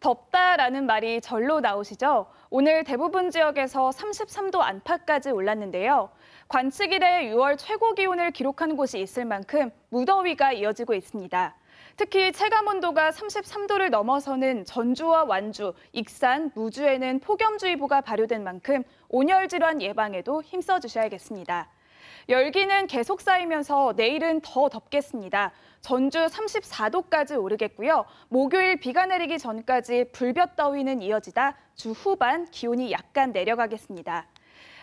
덥다라는 말이 절로 나오시죠? 오늘 대부분 지역에서 33도 안팎까지 올랐는데요. 관측 이래 6월 최고 기온을 기록한 곳이 있을 만큼 무더위가 이어지고 있습니다. 특히 체감 온도가 33도를 넘어서는 전주와 완주, 익산, 무주에는 폭염주의보가 발효된 만큼 온열 질환 예방에도 힘써 주셔야겠습니다. 열기는 계속 쌓이면서 내일은 더 덥겠습니다. 전주 34도까지 오르겠고요. 목요일 비가 내리기 전까지 불볕 더위는 이어지다 주 후반 기온이 약간 내려가겠습니다.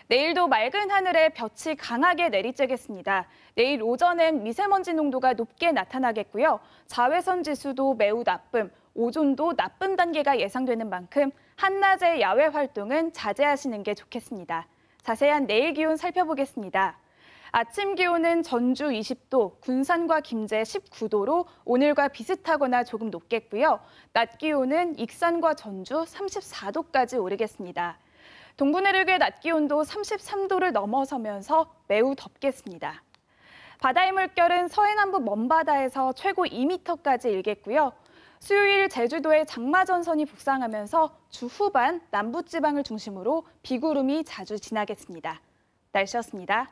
내일도 맑은 하늘에 볕이 강하게 내리쬐겠습니다. 내일 오전엔 미세먼지 농도가 높게 나타나겠고요. 자외선 지수도 매우 나쁨, 오존도 나쁨 단계가 예상되는 만큼 한낮의 야외 활동은 자제하시는 게 좋겠습니다. 자세한 내일 기온 살펴보겠습니다. 아침 기온은 전주 20도, 군산과 김제 19도로 오늘과 비슷하거나 조금 높겠고요. 낮 기온은 익산과 전주 34도까지 오르겠습니다. 동부 내륙의 낮 기온도 33도를 넘어서면서 매우 덥겠습니다. 바다의 물결은 서해남부 먼바다에서 최고 2m까지 일겠고요. 수요일 제주도에 장마전선이 북상하면서 주 후반 남부지방을 중심으로 비구름이 자주 지나겠습니다. 날씨였습니다.